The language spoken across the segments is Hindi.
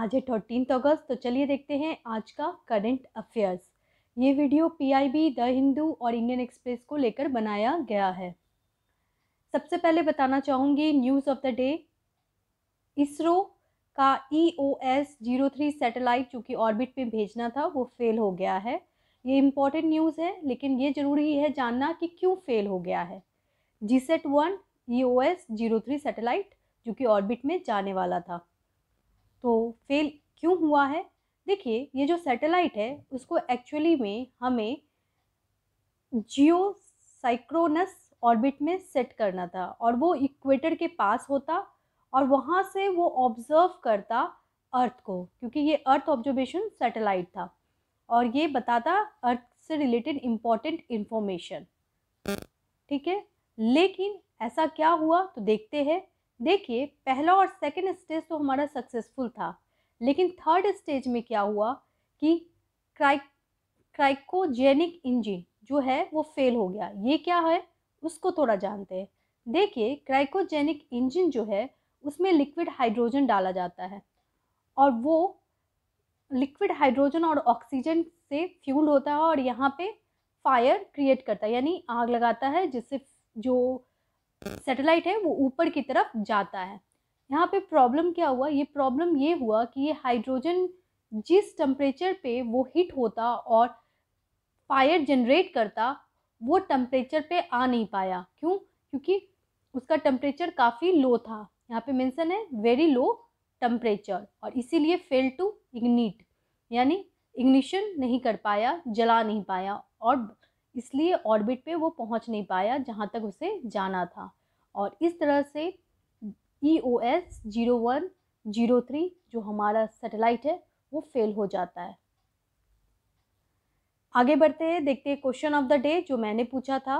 आज है थर्टीन अगस्त तो चलिए देखते हैं आज का करंट अफेयर्स ये वीडियो पीआईबी द हिंदू और इंडियन एक्सप्रेस को लेकर बनाया गया है सबसे पहले बताना चाहूँगी news of the day ISRO का E O S zero three satellite चूँकि ऑर्बिट में भेजना था वो फेल हो गया है ये इम्पॉर्टेंट न्यूज़ है लेकिन ये ज़रूरी है जानना कि क्यों फेल हो गया है G sat one E O S zero three satellite जो कि ऑर्बिट में जाने वाला था तो फेल क्यों हुआ है देखिए ये जो सैटेलाइट है उसको एक्चुअली में हमें जियो साइक्रोनस ऑर्बिट में सेट करना था और वो इक्वेटर के पास होता और वहाँ से वो ऑब्ज़र्व करता अर्थ को क्योंकि ये अर्थ ऑब्जर्वेशन सैटेलाइट था और ये बताता अर्थ से रिलेटेड इम्पॉर्टेंट इन्फॉर्मेशन ठीक है लेकिन ऐसा क्या हुआ तो देखते हैं देखिए पहला और सेकेंड स्टेज तो हमारा सक्सेसफुल था लेकिन थर्ड स्टेज में क्या हुआ कि क्राइ क्राइकोजेनिक इंजिन जो है वो फेल हो गया ये क्या है उसको थोड़ा जानते हैं देखिए क्राइकोजेनिक इंजन जो है उसमें लिक्विड हाइड्रोजन डाला जाता है और वो लिक्विड हाइड्रोजन और ऑक्सीजन से फ्यूल होता है और यहाँ पे फायर क्रिएट करता है यानी आग लगाता है जिससे जो सैटेलाइट है वो ऊपर की तरफ जाता है यहाँ पे प्रॉब्लम क्या हुआ ये प्रॉब्लम ये हुआ कि ये हाइड्रोजन जिस टम्परेचर पे वो हीट होता और फायर जनरेट करता वो टेम्परेचर पे आ नहीं पाया क्यों क्योंकि उसका टेम्परेचर काफ़ी लो था यहाँ पे मेंशन है वेरी लो टेम्परेचर और इसीलिए फेल टू इग्निट यानी इग्निशन नहीं कर पाया जला नहीं पाया और इसलिए ऑर्बिट पे वो पहुंच नहीं पाया जहां तक उसे जाना था और इस तरह से E O S zero one zero three जो हमारा सैटेलाइट है वो फेल हो जाता है आगे बढ़ते हैं देखते हैं क्वेश्चन ऑफ द डे जो मैंने पूछा था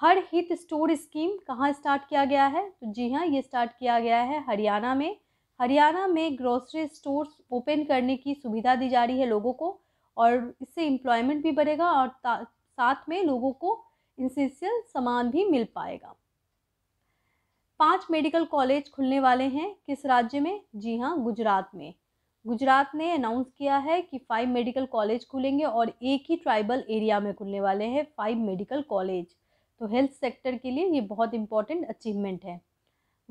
हर हित स्टोर स्कीम कहाँ स्टार्ट किया गया है तो जी हाँ ये स्टार्ट किया गया है हरियाणा में हरियाणा में ग्रोसरी स्टोर्स ओपन करने की सुविधा दी जा रही है लोगों को और इससे एम्प्लॉयमेंट भी बढ़ेगा और साथ में लोगों को इंसेंशियल सामान भी मिल पाएगा पांच मेडिकल कॉलेज खुलने वाले हैं किस राज्य में जी हाँ गुजरात में गुजरात ने अनाउंस किया है कि फाइव मेडिकल कॉलेज खुलेंगे और एक ही ट्राइबल एरिया में खुलने वाले हैं फाइव मेडिकल कॉलेज तो हेल्थ सेक्टर के लिए ये बहुत इंपॉर्टेंट अचीवमेंट है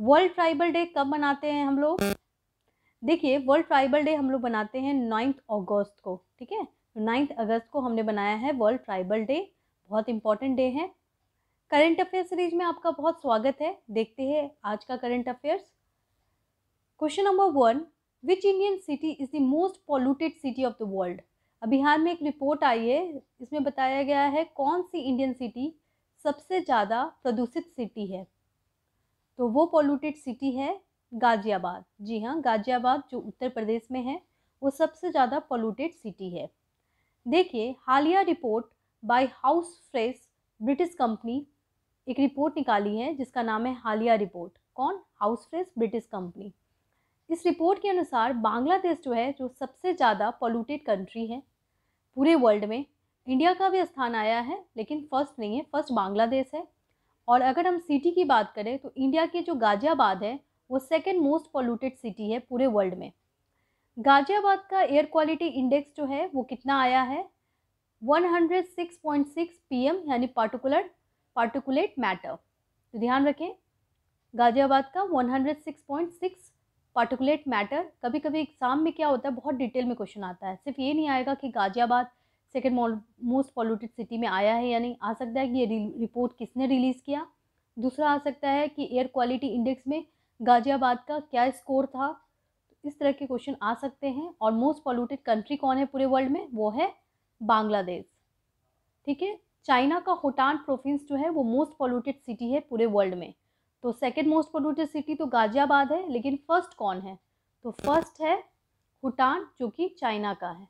वर्ल्ड ट्राइबल डे कब मनाते हैं हम लोग देखिए वर्ल्ड ट्राइबल डे हम लोग मनाते हैं नाइन्थ अगस्त को ठीक है नाइन्थ अगस्त को हमने बनाया है वर्ल्ड ट्राइबल डे बहुत इंपॉर्टेंट डे है करंट अफेयर सीरीज में आपका बहुत स्वागत है देखते हैं आज का current affairs question number one which Indian city is the most polluted city of the world Bihar में एक रिपोर्ट आई है इसमें बताया गया है कौन सी इंडियन सिटी सबसे ज़्यादा प्रदूषित सिटी है तो वो पॉल्यूटेड सिटी है गाज़ियाबाद जी हाँ गाज़ियाबाद जो उत्तर प्रदेश में है वो सबसे ज़्यादा पॉल्यूटेड सिटी है देखिए हालिया report by HouseFresh British company एक रिपोर्ट निकाली है जिसका नाम है हालिया रिपोर्ट कौन हाउस फ्रेस ब्रिटिश कंपनी इस रिपोर्ट के अनुसार बांग्लादेश जो है जो सबसे ज़्यादा पॉल्यूटेड कंट्री है पूरे वर्ल्ड में इंडिया का भी स्थान आया है लेकिन फर्स्ट नहीं है फर्स्ट बांग्लादेश है और अगर हम सिटी की बात करें तो इंडिया के जो गाज़ियाबाद है वो सेकेंड मोस्ट पॉल्यूटेड सिटी है पूरे वर्ल्ड में गाजियाबाद का एयर क्वालिटी इंडेक्स जो है वो कितना आया है 106.6 पीएम यानी पार्टिकुलर पार्टिकुलेट मैटर तो ध्यान रखें गाजियाबाद का 106.6 पार्टिकुलेट मैटर कभी कभी एग्ज़ाम में क्या होता है बहुत डिटेल में क्वेश्चन आता है सिर्फ ये नहीं आएगा कि Ghaziabad second most polluted city में आया है या नहीं आ सकता है कि ये रिपोर्ट किसने रिलीज़ किया दूसरा आ सकता है कि एयर क्वालिटी इंडेक्स में गाजियाबाद का क्या स्कोर था इस तरह के क्वेश्चन आ सकते हैं और मोस्ट पॉल्यूटेड कंट्री कौन है पूरे वर्ल्ड में वो है बांग्लादेश ठीक है चाइना का होटान प्रोविंस जो है वो मोस्ट पॉल्यूटेड सिटी है पूरे वर्ल्ड में तो सेकेंड मोस्ट पॉल्यूटेड सिटी तो गाजियाबाद है लेकिन फर्स्ट कौन है तो फर्स्ट है हुटान जो कि चाइना का है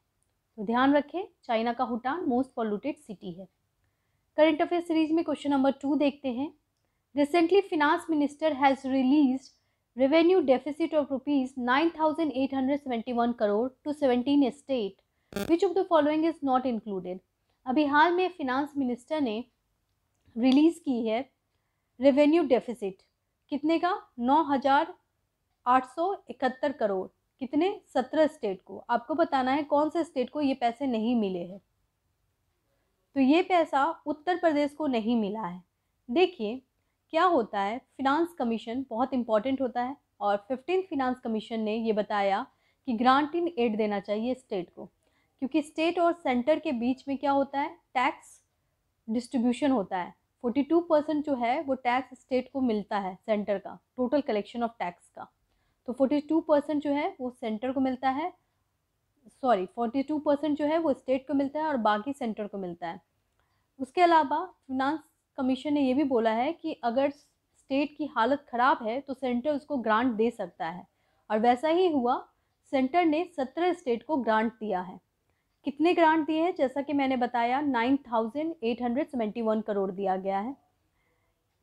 तो ध्यान रखें चाइना का हुटान मोस्ट पॉल्यूटेड सिटी है करंट अफेयर सीरीज में क्वेश्चन नंबर टू देखते हैं recently finance minister has release revenue deficit of rupees 9871 crore to 17 state which of the following is not included अभी हाल में फिनांस मिनिस्टर ने रिलीज़ की है रेवेन्यू डेफिसिट कितने का नौ हज़ार आठ सौ इकहत्तर करोड़ कितने सत्रह स्टेट को आपको बताना है कौन से स्टेट को ये पैसे नहीं मिले हैं तो ये पैसा उत्तर प्रदेश को नहीं मिला है देखिए क्या होता है फिनांस कमीशन बहुत इंपॉर्टेंट होता है और फिफ्टीन फिनांस कमीशन ने ये बताया कि ग्रांट इन एड देना चाहिए स्टेट को क्योंकि स्टेट और सेंटर के बीच में क्या होता है टैक्स डिस्ट्रीब्यूशन होता है फोर्टी टू परसेंट जो है वो टैक्स स्टेट को मिलता है सेंटर का टोटल कलेक्शन ऑफ टैक्स का तो फोर्टी टू परसेंट जो है वो सेंटर को मिलता है सॉरी फोर्टी टू परसेंट जो है वो स्टेट को मिलता है और बाकी सेंटर को मिलता है उसके अलावा फिनांस कमीशन ने यह भी बोला है कि अगर स्टेट की हालत ख़राब है तो सेंटर उसको ग्रांट दे सकता है और वैसा ही हुआ सेंटर ने सत्रह स्टेट को ग्रांट दिया है कितने ग्रांट दिए हैं जैसा कि मैंने बताया nine thousand eight hundred seventy one crore दिया गया है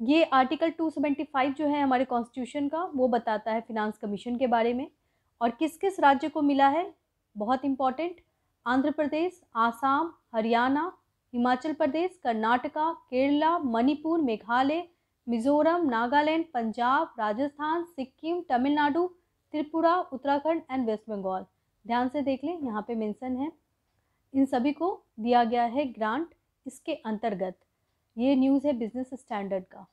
ये आर्टिकल टू सेवेंटी फाइव जो है हमारे कॉन्स्टिट्यूशन का वो बताता है फिनांस कमीशन के बारे में और किस किस राज्य को मिला है बहुत important Andhra Pradesh Assam Haryana Himachal Pradesh Karnataka Kerala Manipur Meghalaya Mizoram Nagaland Punjab Rajasthan Sikkim Tamil Nadu Tripura Uttarakhand and West Bengal ध्यान से देख लें यहाँ पे मेंशन है इन सभी को दिया गया है ग्रांट इसके अंतर्गत ये न्यूज़ है बिजनेस स्टैंडर्ड का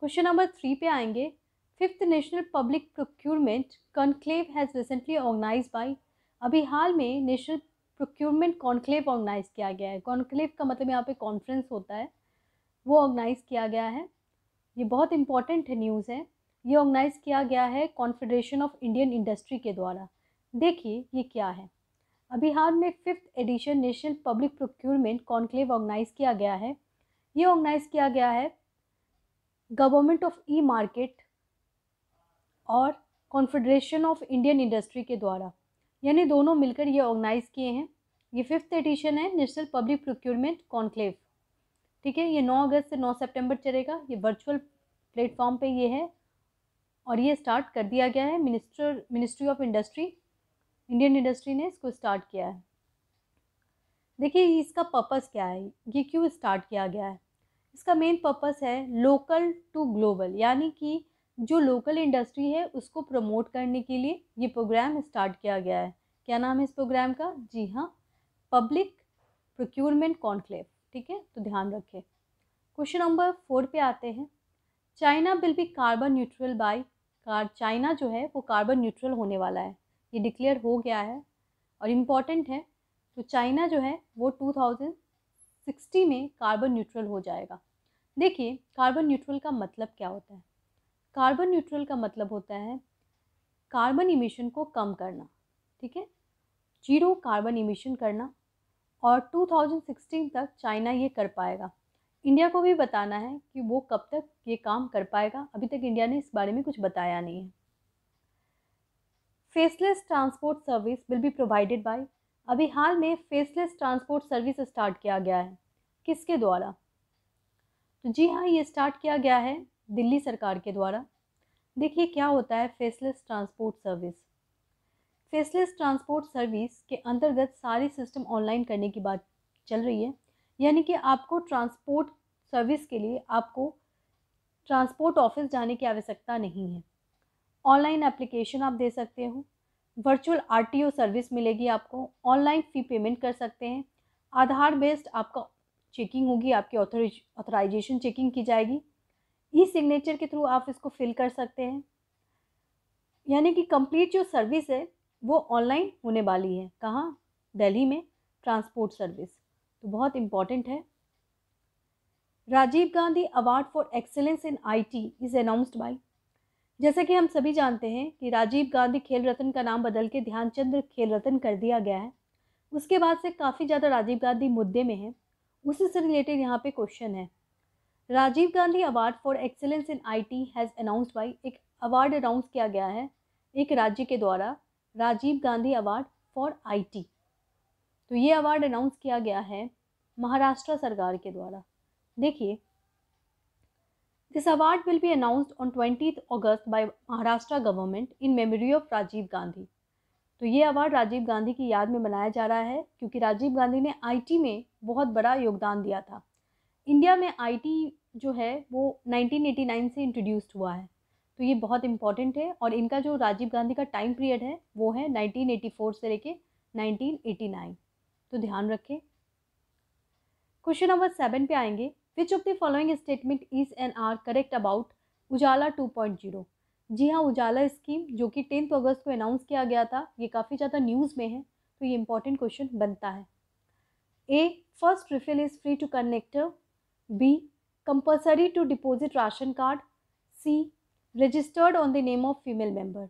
क्वेश्चन नंबर थ्री पे आएंगे fifth national public procurement conclave has recently organize by अभी हाल में नेशनल प्रोक्योरमेंट कॉन्क्लेव ऑर्गेनाइज़ किया गया है कॉन्क्लेव का मतलब यहाँ पे कॉन्फ्रेंस होता है वो ऑर्गेनाइज़ किया गया है ये बहुत इंपॉर्टेंट न्यूज़ है ये ऑर्गेनाइज़ किया गया है कॉन्फेडरेशन ऑफ इंडियन इंडस्ट्री के द्वारा देखिए ये क्या है अभी हाल में fifth edition national public procurement conclave organize किया गया है ये ऑर्गेनाइज़ किया गया है गवर्नमेंट ऑफ ई मार्केट और कॉन्फेडरेशन ऑफ इंडियन इंडस्ट्री के द्वारा यानी दोनों मिलकर ये ऑर्गेनाइज किए हैं ये फिफ्थ एडिशन है नेशनल पब्लिक प्रोक्योरमेंट कॉन्क्लेव ठीक है ये 9 अगस्त से 9 सितंबर चलेगा ये वर्चुअल प्लेटफॉर्म पे ये है और ये स्टार्ट कर दिया गया है minister ministry of industry Indian industry ने इसको स्टार्ट किया है देखिए इसका पर्पस क्या है ये क्यों स्टार्ट किया गया है इसका मेन पर्पस है लोकल टू ग्लोबल यानी कि जो लोकल इंडस्ट्री है उसको प्रमोट करने के लिए ये प्रोग्राम स्टार्ट किया गया है क्या नाम है इस प्रोग्राम का जी हाँ पब्लिक प्रोक्योरमेंट कॉन्क्लेव ठीक है तो ध्यान रखें क्वेश्चन नंबर फोर पे आते हैं China will be carbon neutral by car China जो है वो कार्बन न्यूट्रल होने वाला है ये डिक्लेयर हो गया है और इम्पॉर्टेंट है तो चाइना जो है वो 2060 में कार्बन न्यूट्रल हो जाएगा देखिए कार्बन न्यूट्रल का मतलब क्या होता है कार्बन न्यूट्रल का मतलब होता है कार्बन इमिशन को कम करना ठीक है जीरो कार्बन इमिशन करना और 2016 तक चाइना ये कर पाएगा इंडिया को भी बताना है कि वो कब तक ये काम कर पाएगा अभी तक इंडिया ने इस बारे में कुछ बताया नहीं है faceless transport service will be provided by अभी हाल में फेसलेस ट्रांसपोर्ट सर्विस स्टार्ट किया गया है किसके द्वारा तो जी हाँ ये स्टार्ट किया गया है दिल्ली सरकार के द्वारा देखिए क्या होता है faceless transport service faceless transport service के अंतर्गत सारी सिस्टम ऑनलाइन करने की बात चल रही है यानी कि आपको ट्रांसपोर्ट सर्विस के लिए आपको ट्रांसपोर्ट ऑफिस जाने की आवश्यकता नहीं है ऑनलाइन एप्लीकेशन आप दे सकते हो वर्चुअल आरटीओ सर्विस मिलेगी आपको ऑनलाइन फ़ी पेमेंट कर सकते हैं आधार बेस्ड आपका चेकिंग होगी आपकी ऑथोराइजेशन चेकिंग की जाएगी ई सिग्नेचर के थ्रू आप इसको फिल कर सकते हैं यानी कि कंप्लीट जो सर्विस है वो ऑनलाइन होने वाली है कहाँ दिल्ली में ट्रांसपोर्ट सर्विस तो बहुत इम्पॉर्टेंट है Rajiv Gandhi award for excellence in IT is announced by जैसे कि हम सभी जानते हैं कि राजीव गांधी खेल रत्न का नाम बदल के ध्यानचंद्र खेल रत्न कर दिया गया है उसके बाद से काफ़ी ज़्यादा राजीव गांधी मुद्दे में है उसी से रिलेटेड यहाँ पे क्वेश्चन है Rajiv Gandhi award for excellence in IT has announce by एक अवार्ड अनाउंस किया गया है एक राज्य के द्वारा Rajiv Gandhi award for IT तो ये अवार्ड अनाउंस किया गया है महाराष्ट्र सरकार के द्वारा देखिए this award will be announced on twenty August by Maharashtra government in memory of Rajiv Gandhi तो ये अवार्ड राजीव गांधी की याद में मनाया जा रहा है क्योंकि राजीव गांधी ने आईटी में बहुत बड़ा योगदान दिया था इंडिया में आईटी जो है वो 1989 से इंट्रोड्यूस्ड हुआ है तो ये बहुत इंपॉर्टेंट है और इनका जो राजीव गांधी का टाइम पीरियड है वो है 1984 से लेके 1989 तो ध्यान रखें क्वेश्चन नंबर सेवन पे आएंगे which of the following statement is an are correct about Ujala 2.0 जी हाँ उजाला स्कीम जो कि टेंथ अगस्त को अनाउंस किया गया था ये काफ़ी ज़्यादा न्यूज़ में है तो ये इंपॉर्टेंट क्वेश्चन बनता है A first refill is free to connector B compulsory to deposit ration card C registered on the name of female member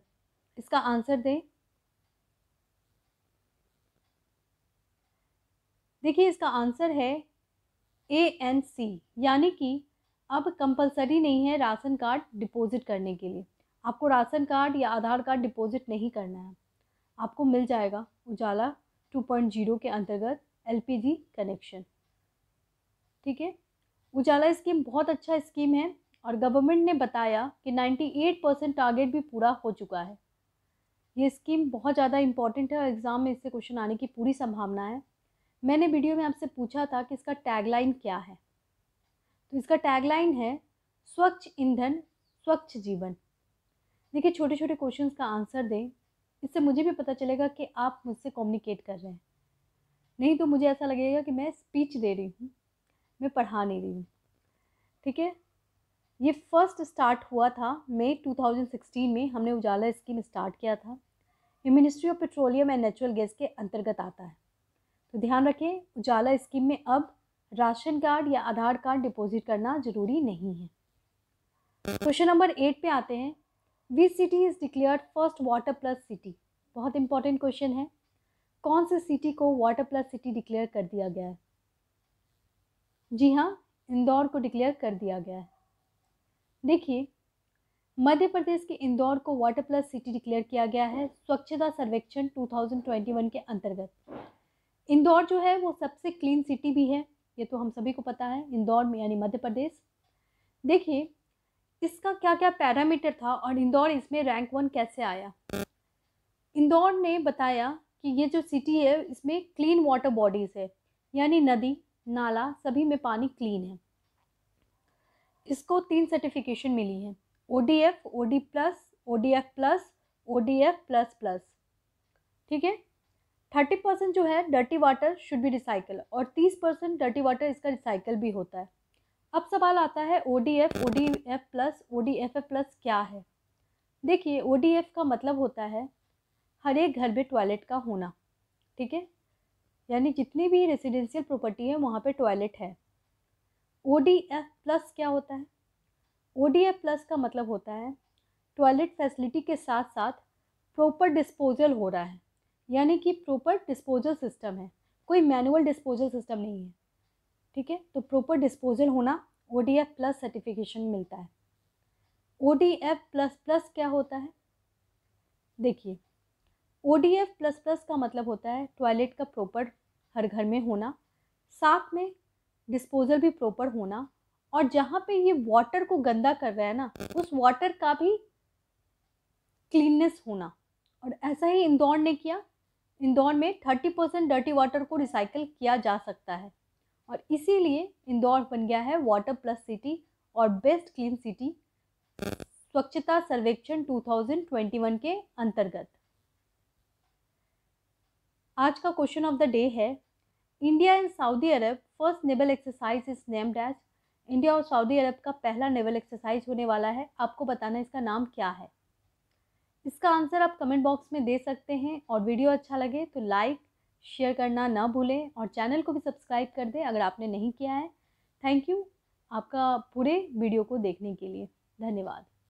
इसका आंसर दें देखिए इसका आंसर है ए एन सी यानी कि अब कंपलसरी नहीं है राशन कार्ड डिपॉजिट करने के लिए आपको राशन कार्ड या आधार कार्ड डिपॉजिट नहीं करना है आपको मिल जाएगा उजाला 2.0 के अंतर्गत एलपीजी कनेक्शन ठीक है उजाला स्कीम बहुत अच्छा स्कीम है और गवर्नमेंट ने बताया कि 98 परसेंट टारगेट भी पूरा हो चुका है ये स्कीम बहुत ज़्यादा इंपॉर्टेंट है और एग्ज़ाम में इससे क्वेश्चन आने की पूरी संभावना है मैंने वीडियो में आपसे पूछा था कि इसका टैगलाइन क्या है तो इसका टैगलाइन है स्वच्छ ईंधन स्वच्छ जीवन देखिए छोटे छोटे क्वेश्चंस का आंसर दें इससे मुझे भी पता चलेगा कि आप मुझसे कम्युनिकेट कर रहे हैं नहीं तो मुझे ऐसा लगेगा कि मैं स्पीच दे रही हूँ मैं पढ़ा नहीं रही हूँ ठीक है ये फर्स्ट स्टार्ट हुआ था मई 2016 में हमने उजाला स्कीम स्टार्ट किया था ये ministry of petroleum and natural gas के अंतर्गत आता है तो ध्यान रखें उजाला स्कीम में अब राशन कार्ड या आधार कार्ड डिपॉजिट करना जरूरी नहीं है क्वेश्चन नंबर एट पे आते हैं which city is declared first water plus city बहुत इंपॉर्टेंट क्वेश्चन है कौन से सिटी को वाटर प्लस सिटी डिक्लेयर कर दिया गया है जी हाँ इंदौर को डिक्लेयर कर दिया गया है देखिए मध्य प्रदेश के इंदौर को वाटर प्लस सिटी डिक्लेयर किया गया है स्वच्छता सर्वेक्षण 2021 के अंतर्गत इंदौर जो है वो सबसे क्लीन सिटी भी है ये तो हम सभी को पता है इंदौर में यानी मध्य प्रदेश देखिए इसका क्या क्या पैरामीटर था और इंदौर इसमें रैंक वन कैसे आया इंदौर ने बताया कि ये जो सिटी है इसमें क्लीन वाटर बॉडीज़ है यानी नदी नाला सभी में पानी क्लीन है इसको तीन सर्टिफिकेशन मिली है O D F O D plus O D F plus O D F plus plus ठीक है थर्टी परसेंट जो है dirty water should be recycle और तीस परसेंट डर्टी वाटर इसका रिसाइकल भी होता है अब सवाल आता है O D F O D F plus O D F F plus क्या है देखिए ओ डी एफ का मतलब होता है हर एक घर में टॉयलेट का होना ठीक है यानी जितनी भी रेसिडेंशियल प्रॉपर्टी है वहाँ पे टॉयलेट है ओ डी एफ प्लस क्या होता है ओ डी एफ प्लस का मतलब होता है टॉयलेट फैसिलिटी के साथ साथ प्रॉपर डिस्पोजल हो रहा है यानी कि प्रॉपर डिस्पोजल सिस्टम है कोई मैनुअल डिस्पोजल सिस्टम नहीं है ठीक है तो प्रॉपर डिस्पोजल होना O D F plus certification मिलता है O D F plus plus क्या होता है देखिए O D F plus plus का मतलब होता है टॉयलेट का प्रॉपर हर घर में होना साथ में डिस्पोजल भी प्रॉपर होना और जहाँ पे ये वाटर को गंदा कर रहा है ना उस वाटर का भी क्लीननेस होना और ऐसा ही इंदौर ने किया इंदौर में थर्टी परसेंट डर्टी वाटर को रिसाइकल किया जा सकता है और इसीलिए इंदौर बन गया है वाटर प्लस सिटी और best clean city Swachhata Survekshan 2021 के अंतर्गत आज का क्वेश्चन ऑफ द डे है India and Saudi Arabia first naval exercise is named as India और सऊदी अरब का पहला नेवल एक्सरसाइज होने वाला है आपको बताना इसका नाम क्या है इसका आंसर आप कमेंट बॉक्स में दे सकते हैं और वीडियो अच्छा लगे तो लाइक शेयर करना ना भूलें और चैनल को भी सब्सक्राइब कर दें अगर आपने नहीं किया है थैंक यू आपका पूरे वीडियो को देखने के लिए धन्यवाद